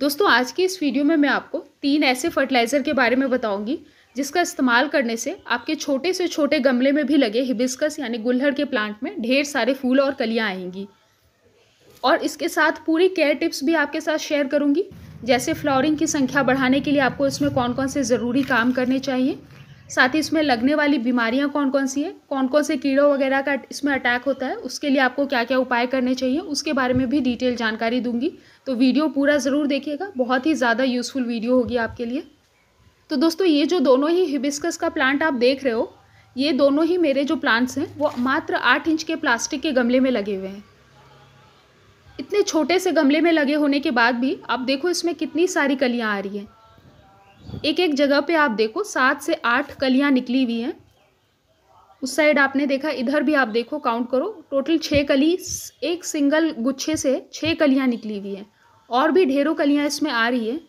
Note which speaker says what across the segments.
Speaker 1: दोस्तों आज की इस वीडियो में मैं आपको तीन ऐसे फर्टिलाइज़र के बारे में बताऊंगी जिसका इस्तेमाल करने से आपके छोटे से छोटे गमले में भी लगे हिबिस्कस यानी गुल्हड़ के प्लांट में ढेर सारे फूल और कलियाँ आएंगी और इसके साथ पूरी केयर टिप्स भी आपके साथ शेयर करूँगी जैसे फ्लावरिंग की संख्या बढ़ाने के लिए आपको इसमें कौन कौन से ज़रूरी काम करने चाहिए साथ ही इसमें लगने वाली बीमारियां कौन कौन सी हैं कौन कौन से कीड़ों वगैरह का इसमें अटैक होता है उसके लिए आपको क्या क्या उपाय करने चाहिए उसके बारे में भी डिटेल जानकारी दूंगी तो वीडियो पूरा ज़रूर देखिएगा बहुत ही ज़्यादा यूज़फुल वीडियो होगी आपके लिए तो दोस्तों ये जो दोनों ही हिबिस्कस का प्लांट आप देख रहे हो ये दोनों ही मेरे जो प्लांट्स हैं वो मात्र आठ इंच के प्लास्टिक के गमले में लगे हुए हैं इतने छोटे से गमले में लगे होने के बाद भी आप देखो इसमें कितनी सारी कलियाँ आ रही हैं एक एक जगह पे आप देखो सात से आठ कलियां निकली हुई हैं उस साइड आपने देखा इधर भी आप देखो काउंट करो टोटल छः कली एक सिंगल गुच्छे से छः कलियां निकली हुई हैं और भी ढेरों कलियां इसमें आ रही है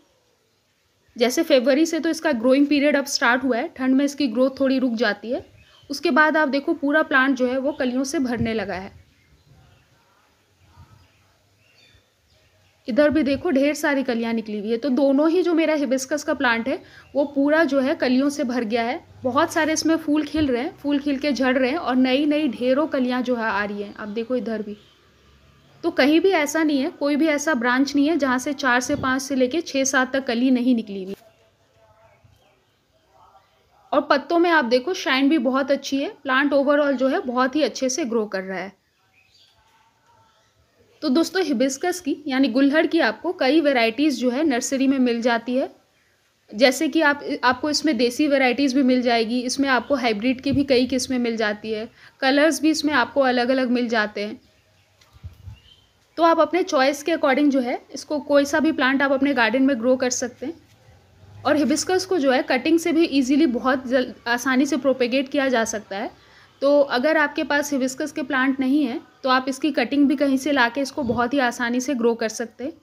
Speaker 1: जैसे फेबररी से तो इसका ग्रोइंग पीरियड अब स्टार्ट हुआ है ठंड में इसकी ग्रोथ थोड़ी रुक जाती है उसके बाद आप देखो पूरा प्लांट जो है वो कलियों से भरने लगा है इधर भी देखो ढेर सारी कलियाँ निकली हुई है तो दोनों ही जो मेरा हिबिस्कस का प्लांट है वो पूरा जो है कलियों से भर गया है बहुत सारे इसमें फूल खिल रहे हैं फूल खिल के झड़ रहे हैं और नई नई ढेरों कलियाँ जो है आ रही हैं आप देखो इधर भी तो कहीं भी ऐसा नहीं है कोई भी ऐसा ब्रांच नहीं है जहाँ से चार से पाँच से लेके छः सात तक कली नहीं निकली हुई और पत्तों में आप देखो शाइन भी बहुत अच्छी है प्लांट ओवरऑल जो है बहुत ही अच्छे से ग्रो कर रहा है तो दोस्तों हिबिस्कस की यानी गुल्हड़ की आपको कई वेराइटीज़ जो है नर्सरी में मिल जाती है जैसे कि आप आपको इसमें देसी वेराइटीज़ भी मिल जाएगी इसमें आपको हाइब्रिड की भी कई किस्में मिल जाती है कलर्स भी इसमें आपको अलग अलग मिल जाते हैं तो आप अपने चॉइस के अकॉर्डिंग जो है इसको कोई सा भी प्लांट आप अपने गार्डन में ग्रो कर सकते हैं और हिबिस्कस को जो है कटिंग से भी इजीली बहुत जल्द आसानी से प्रोपेगेट किया जा सकता है तो अगर आपके पास हिबिस्कस के प्लांट नहीं है तो आप इसकी कटिंग भी कहीं से ला के इसको बहुत ही आसानी से ग्रो कर सकते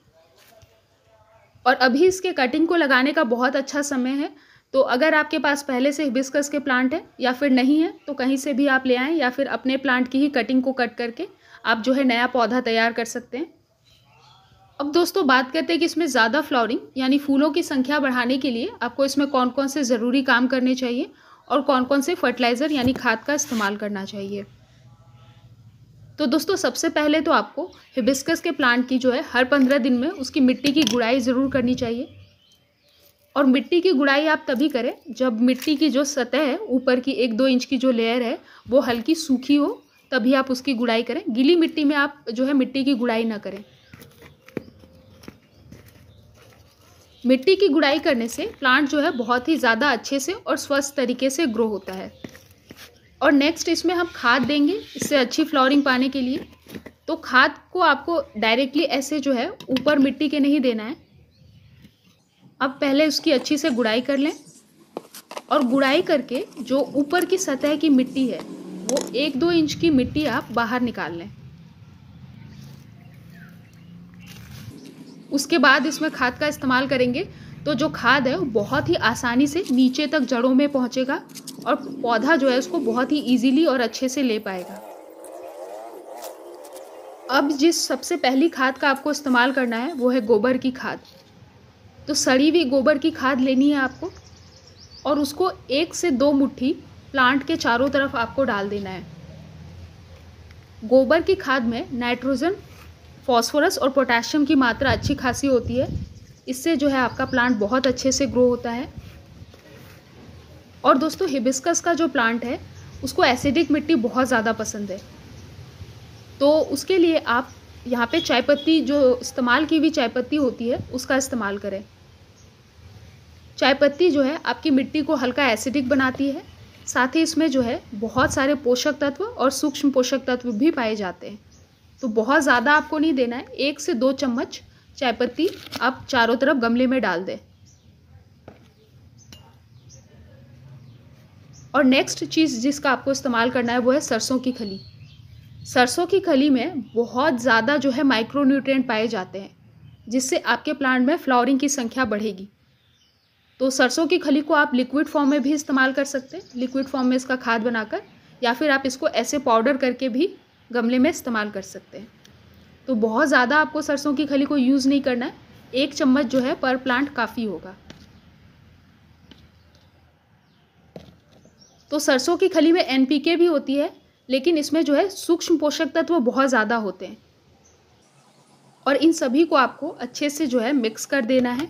Speaker 1: और अभी इसके कटिंग को लगाने का बहुत अच्छा समय है तो अगर आपके पास पहले से हिबिस्कस के प्लांट है या फिर नहीं है तो कहीं से भी आप ले आएँ या फिर अपने प्लांट की ही कटिंग को कट करके आप जो है नया पौधा तैयार कर सकते हैं अब दोस्तों बात करते हैं कि इसमें ज़्यादा फ्लावरिंग यानी फूलों की संख्या बढ़ाने के लिए आपको इसमें कौन कौन से ज़रूरी काम करने चाहिए और कौन कौन से फर्टिलाइज़र यानी खाद का इस्तेमाल करना चाहिए तो दोस्तों सबसे पहले तो आपको हिबिस्कस के प्लांट की जो है हर पंद्रह दिन में उसकी मिट्टी की गुड़ाई ज़रूर करनी चाहिए और मिट्टी की गुड़ाई आप तभी करें जब मिट्टी की जो सतह है ऊपर की एक दो इंच की जो लेयर है वो हल्की सूखी हो तभी आप उसकी गुड़ाई करें गीली मिट्टी में आप जो है मिट्टी की गुड़ाई ना करें मिट्टी की गुड़ाई करने से प्लांट जो है बहुत ही ज़्यादा अच्छे से और स्वस्थ तरीके से ग्रो होता है और नेक्स्ट इसमें हम खाद देंगे इससे अच्छी फ्लावरिंग पाने के लिए तो खाद को आपको डायरेक्टली ऐसे जो है ऊपर मिट्टी के नहीं देना है अब पहले उसकी अच्छी से गुड़ाई कर लें और गुड़ाई करके जो ऊपर की सतह की मिट्टी है वो एक दो इंच की मिट्टी आप बाहर निकाल लें उसके बाद इसमें खाद का इस्तेमाल करेंगे तो जो खाद है वो बहुत ही आसानी से नीचे तक जड़ों में पहुंचेगा और पौधा जो है उसको बहुत ही ईजीली और अच्छे से ले पाएगा अब जिस सबसे पहली खाद का आपको इस्तेमाल करना है वो है गोबर की खाद तो सड़ी हुई गोबर की खाद लेनी है आपको और उसको एक से दो मुट्ठी प्लांट के चारों तरफ आपको डाल देना है गोबर की खाद में नाइट्रोजन फॉस्फोरस और पोटेशियम की मात्रा अच्छी खासी होती है इससे जो है आपका प्लांट बहुत अच्छे से ग्रो होता है और दोस्तों हिबिस्कस का जो प्लांट है उसको एसिडिक मिट्टी बहुत ज़्यादा पसंद है तो उसके लिए आप यहाँ पे चाय पत्ती जो इस्तेमाल की हुई चाय पत्ती होती है उसका इस्तेमाल करें चाय पत्ती जो है आपकी मिट्टी को हल्का एसिडिक बनाती है साथ ही इसमें जो है बहुत सारे पोषक तत्व और सूक्ष्म पोषक तत्व भी पाए जाते हैं तो बहुत ज़्यादा आपको नहीं देना है एक से दो चम्मच चाय पत्ती आप चारों तरफ गमले में डाल दें और नेक्स्ट चीज़ जिसका आपको इस्तेमाल करना है वो है सरसों की खली सरसों की खली में बहुत ज़्यादा जो है माइक्रो न्यूट्रेंट पाए जाते हैं जिससे आपके प्लांट में फ्लावरिंग की संख्या बढ़ेगी तो सरसों की खली को आप लिक्विड फॉर्म में भी इस्तेमाल कर सकते हैं लिक्विड फॉर्म में इसका खाद बनाकर या फिर आप इसको ऐसे पाउडर करके भी गमले में इस्तेमाल कर सकते हैं तो बहुत ज़्यादा आपको सरसों की खली को यूज़ नहीं करना है एक चम्मच जो है पर प्लांट काफ़ी होगा तो सरसों की खली में एन भी होती है लेकिन इसमें जो है सूक्ष्म पोषक तत्व बहुत ज़्यादा होते हैं और इन सभी को आपको अच्छे से जो है मिक्स कर देना है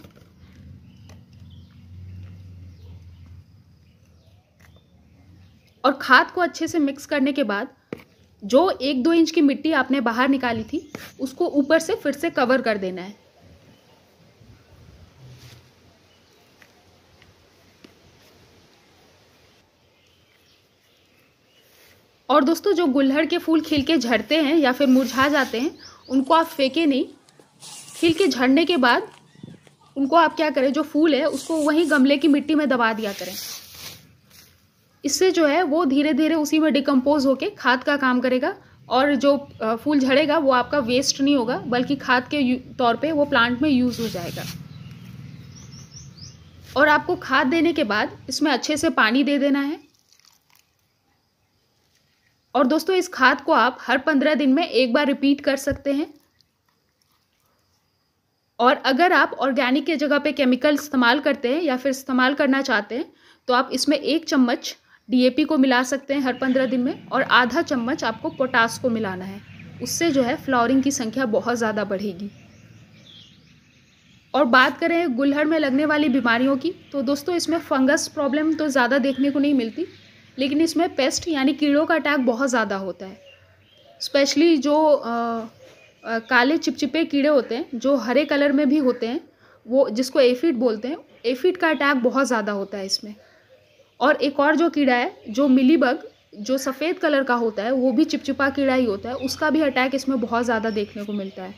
Speaker 1: और खाद को अच्छे से मिक्स करने के बाद जो एक दो इंच की मिट्टी आपने बाहर निकाली थी उसको ऊपर से फिर से कवर कर देना है और दोस्तों जो गुल्हड़ के फूल खिल के झड़ते हैं या फिर मुरझा जाते हैं उनको आप फेंके नहीं खिल के झड़ने के बाद उनको आप क्या करें जो फूल है उसको वहीं गमले की मिट्टी में दबा दिया करें इससे जो है वो धीरे धीरे उसी में डिकम्पोज होके खाद का काम करेगा और जो फूल झड़ेगा वो आपका वेस्ट नहीं होगा बल्कि खाद के तौर पे वो प्लांट में यूज़ हो जाएगा और आपको खाद देने के बाद इसमें अच्छे से पानी दे देना है और दोस्तों इस खाद को आप हर पंद्रह दिन में एक बार रिपीट कर सकते हैं और अगर आप ऑर्गेनिक के जगह पे केमिकल इस्तेमाल करते हैं या फिर इस्तेमाल करना चाहते हैं तो आप इसमें एक चम्मच डीएपी को मिला सकते हैं हर पंद्रह दिन में और आधा चम्मच आपको पोटास को मिलाना है उससे जो है फ्लावरिंग की संख्या बहुत ज़्यादा बढ़ेगी और बात करें गुल्हड़ में लगने वाली बीमारियों की तो दोस्तों इसमें फंगस प्रॉब्लम तो ज़्यादा देखने को नहीं मिलती लेकिन इसमें पेस्ट यानी कीड़ों का अटैक बहुत ज़्यादा होता है स्पेशली जो आ, आ, काले चिपचिपे कीड़े होते हैं जो हरे कलर में भी होते हैं वो जिसको एफिड बोलते हैं एफिड का अटैक बहुत ज़्यादा होता है इसमें और एक और जो कीड़ा है जो मिलीबग जो सफ़ेद कलर का होता है वो भी चिपचिपा कीड़ा ही होता है उसका भी अटैक इसमें बहुत ज़्यादा देखने को मिलता है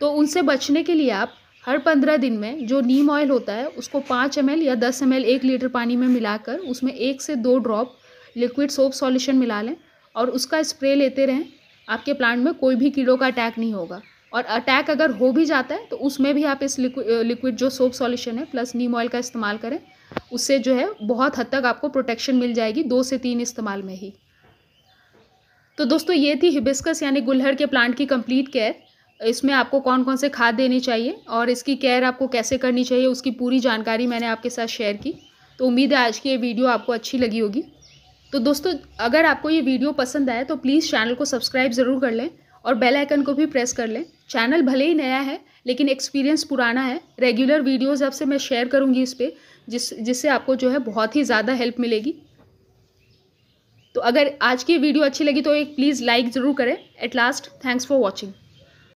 Speaker 1: तो उनसे बचने के लिए आप हर पंद्रह दिन में जो नीम ऑयल होता है उसको पाँच एम या दस एम एक लीटर पानी में मिलाकर उसमें एक से दो ड्रॉप लिक्विड सोप सॉल्यूशन मिला लें और उसका स्प्रे लेते रहें आपके प्लांट में कोई भी कीड़ों का अटैक नहीं होगा और अटैक अगर हो भी जाता है तो उसमें भी आप इस लिक्विड जो सोप सॉल्यूशन है प्लस नीम ऑयल का इस्तेमाल करें उससे जो है बहुत हद तक आपको प्रोटेक्शन मिल जाएगी दो से तीन इस्तेमाल में ही तो दोस्तों ये थी हिबिस्कस यानी गुल्हड़ के प्लांट की कंप्लीट केयर इसमें आपको कौन कौन से खाद देने चाहिए और इसकी केयर आपको कैसे करनी चाहिए उसकी पूरी जानकारी मैंने आपके साथ शेयर की तो उम्मीद है आज की ये वीडियो आपको अच्छी लगी होगी तो दोस्तों अगर आपको ये वीडियो पसंद आए तो प्लीज़ चैनल को सब्सक्राइब ज़रूर कर लें और बेल आइकन को भी प्रेस कर लें चैनल भले ही नया है लेकिन एक्सपीरियंस पुराना है रेगुलर वीडियोस अब से मैं शेयर करूँगी इस पर जिस जिससे आपको जो है बहुत ही ज़्यादा हेल्प मिलेगी तो अगर आज की वीडियो अच्छी लगी तो एक प्लीज़ लाइक ज़रूर करें at last thanks for watching